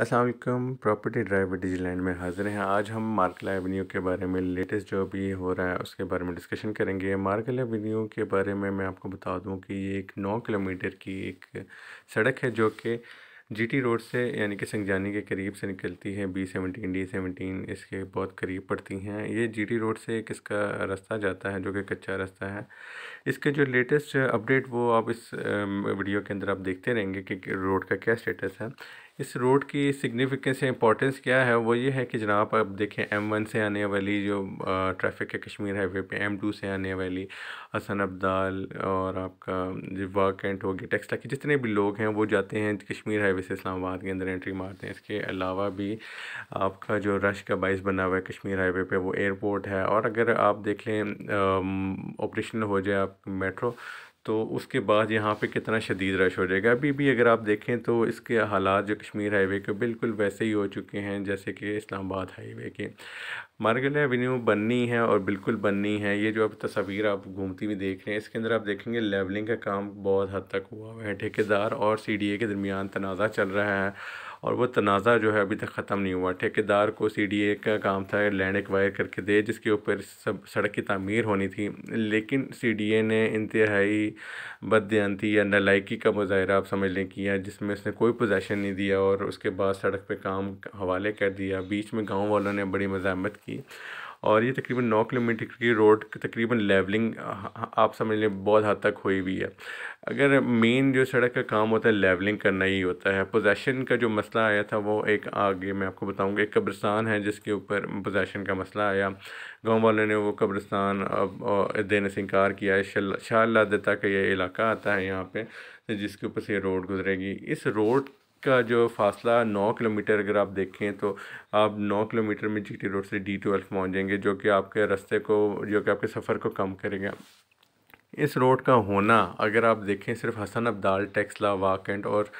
Aslam property driver डिजीलैंड में हाजिर हैं आज हम मार्कला एवेन्यू के बारे में लेटेस्ट जो भी हो रहा है उसके बारे में डिस्कशन करेंगे मार्कला एवेन्यू के बारे में मैं आपको बता दूं कि ये एक नौ किलोमीटर की एक सड़क है जो कि जीटी रोड से यानी कि संगजानी के करीब से निकलती है बी सेवनटीन डी सेवनटीन इसके बहुत करीब पड़ती हैं ये जीटी रोड से एक इसका रास्ता जाता है जो कि कच्चा रास्ता है इसके जो लेटेस्ट अपडेट वो आप इस वीडियो के अंदर आप देखते रहेंगे कि रोड का क्या स्टेटस है इस रोड की सिग्निफिकेंस या इंपॉर्टेंस क्या है वो ये है कि जनाब आप देखें एम वन से आने वाली जो ट्रैफिक है कश्मीर हाईवे पे एम टू से आने वाली हसन अब्दाल और आपका जो वाकेंट हो गया टेक्सटा के जितने भी लोग हैं वो जाते हैं कश्मीर हाईवे से इस्लामाबाद के अंदर एंट्री मारते हैं इसके अलावा भी आपका जो रश का बाइस बना हुआ है कश्मीर हाईवे पर वो एयरपोर्ट है और अगर आप देख लें ऑपरेशन हो जाए आप मेट्रो तो उसके बाद यहाँ पे कितना शदीद रश हो जाएगा अभी भी अगर आप देखें तो इसके हालात जो कश्मीर हाईवे के बिल्कुल वैसे ही हो चुके हैं जैसे कि इस्लामाबाद हाईवे के मार्केट एवेन्यू बननी है और बिल्कुल बननी है ये जो अब तस्वीर आप घूमती हुई देख रहे हैं इसके अंदर आप देखेंगे लेवलिंग का काम बहुत हद तक हुआ हुआ है ठेकेदार और सी डी ए के दरमियान तनाज़ा चल रहा है और वह तनाज़ा जो है अभी तक ख़त्म नहीं हुआ ठेकेदार को सी डी ए का काम था लैंड एक्वायर करके दे जिसके ऊपर सब सड़क की तमीर होनी थी लेकिन सी डी ए ने इंतहाई बदती या नलायकी का मुजाहरा आप समझ लें किया जिसमें उसने कोई पोजेशन नहीं दिया और उसके बाद सड़क पर काम हवाले कर दिया बीच में गाँव वालों ने बड़ी मजामत की और ये तकरीबन नौ किलोमीटर की रोड तकरीबन लेवलिंग आप समझ लें बहुत हद तक हुई हुई है अगर मेन जो सड़क का काम होता है लेवलिंग करना ही होता है पोजेसन का जो मसला आया था वो एक आगे मैं आपको बताऊँगा एक कब्रस्तान है जिसके ऊपर पोजेसन का मसला आया गाँव वालों ने वो कब्रस्तान देने से इनकार किया है शाह लादता का ये इलाका आता है यहाँ पर जिसके ऊपर से रोड गुजरेगी इस रोड का जो फासला नौ किलोमीटर अगर आप देखें तो आप नौ किलोमीटर में जी रोड से डी ट्वेल्व पहुँच जाएंगे जो कि आपके रास्ते को जो कि आपके सफ़र को कम करेगा इस रोड का होना अगर आप देखें सिर्फ हसन अब्दाल टेक्सला वाकेंट और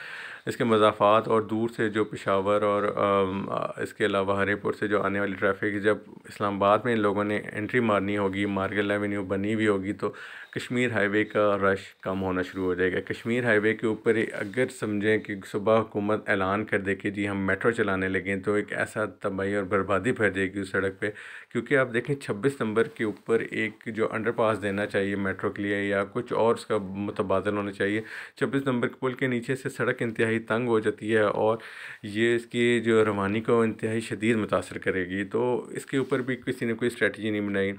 इसके मजाफात और दूर से जो पेशावर और आ, इसके अलावा हरेपुर से जो आने वाली ट्रैफिक जब इस्लामाबाद में इन लोगों ने एंट्री मारनी होगी मार्केट एवेन्यू बनी भी होगी तो कश्मीर हाईवे का रश कम होना शुरू हो जाएगा कश्मीर हाईवे के ऊपर अगर समझें कि सुबह हुकूमत ऐलान कर दे कि जी हम मेट्रो चलाने लगें तो एक ऐसा तबाही और बर्बादी फैल जाएगी उस सड़क पे क्योंकि आप देखें 26 नंबर के ऊपर एक जो अंडरपास देना चाहिए मेट्रो के लिए या कुछ और उसका मुतबादल होना चाहिए छब्बीस नंबर के पुल के नीचे से सड़क इंतहा इंतहाई तंग हो जाती है और ये इसकी जो रवानी को इंतहाई शदीद मुतासर करेगी तो इसके ऊपर भी किसी ने कोई स्ट्रेटजी नहीं बनाई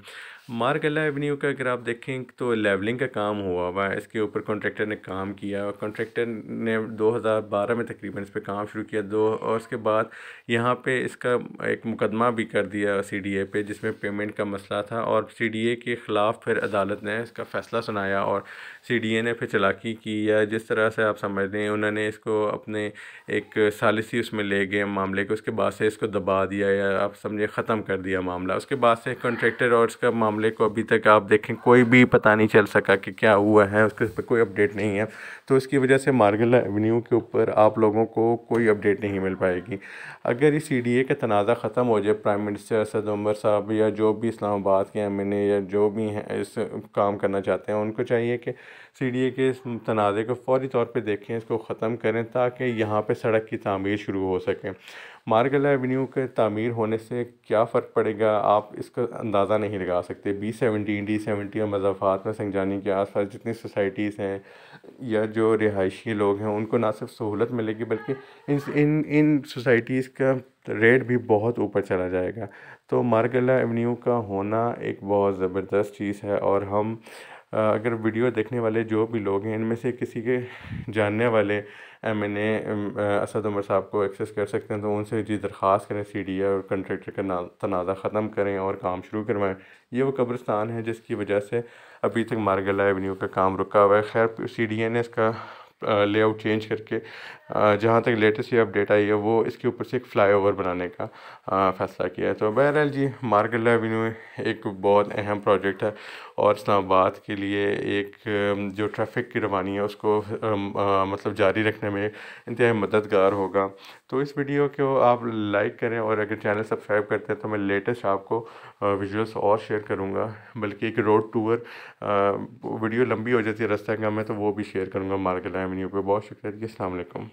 मार्कला एवेन्यू का अगर आप देखें तो लेवलिंग का काम हुआ हुआ है इसके ऊपर कॉन्ट्रैक्टर ने काम किया और कॉन्ट्रैक्टर ने 2012 में तकरीबन इस पर काम शुरू किया दो और उसके बाद यहाँ पे इसका एक मुकदमा भी कर दिया सी डी ए पे जिसमें पेमेंट का मसला था और सी डी ए के ख़िलाफ़ फिर अदालत ने इसका फ़ैसला सुनाया और सी डी ए ने फिर चलाकी की या जिस तरह से आप समझ हैं उन्होंने इसको अपने एक सालिसी उसमें ले गए मामले को उसके बाद से इसको दबा दिया या आप समझे ख़त्म कर दिया मामला उसके बाद से कॉन्ट्रैक्टर और इसका मामले को अभी तक आप देखें कोई भी पता नहीं चल सका कि क्या हुआ है उसके पर कोई अपडेट नहीं है तो इसकी वजह से मार्गला एवेन्यू के ऊपर आप लोगों को कोई अपडेट नहीं मिल पाएगी अगर इस सी डी ए का तनाज़ा ख़त्म हो जाए प्राइम मिनिस्टर असद उमर साहब या जो भी इस्लामाबाद के एम या जो भी हैं इस काम करना चाहते हैं उनको चाहिए कि सी डी ए के इस तनाज़े को फौरी तौर पर देखें इसको ख़त्म करें ताकि यहाँ पर सड़क की तमीर शुरू हो सके मार्गला एवेन्यू के तमीर होने से क्या फ़र्क पड़ेगा आप इसका अंदाज़ा नहीं लगा सकते सकते बी सेवेंटी डी सेवेंटी और मजाफात में संगजानी के आस पास जितनी सोसाइटीज़ हैं या जो रिहायशी लोग हैं उनको ना सिर्फ सहूलत मिलेगी बल्कि इन इन इन सोसाइटीज़ का रेट भी बहुत ऊपर चला जाएगा तो मारगला एवन्यू का होना एक बहुत ज़बरदस्त चीज़ है और हम अगर वीडियो देखने वाले जो भी लोग हैं इनमें से किसी के जानने वाले एम एन असद उमर साहब को एक्सेस कर सकते हैं तो उनसे जी दरख्वास्त करें सी डी ए और कंट्रेक्टर का तनाज़ा ख़त्म करें और काम शुरू करवाएं ये वो कब्रस्तान है जिसकी वजह से अभी तक मार्गला एवेन्यू का काम रुका हुआ है खैर सी डी ए ने इसका लेआउट चेंज करके जहाँ तक लेटेस्ट ये अपडेट आई है वो इसके ऊपर से एक फ्लाईओवर बनाने का फ़ैसला किया है तो बहरहाल जी मार्केट एवेन्यू एक बहुत अहम प्रोजेक्ट है और इस्लामाबाद के लिए एक जो ट्रैफिक की रवानी है उसको मतलब जारी रखने में इंतहाई मददगार होगा तो इस वीडियो को आप लाइक करें और अगर चैनल सब्सक्राइब करते हैं तो मैं लेटेस्ट आपको विजुअल्स और शेयर करूँगा बल्कि एक रोड टूर वीडियो लंबी हो जाती है रास्ते का मैं तो वो भी शेयर करूँगा मार्केट मेन्यू पे बहुत शुक्रिया जी अल्लाम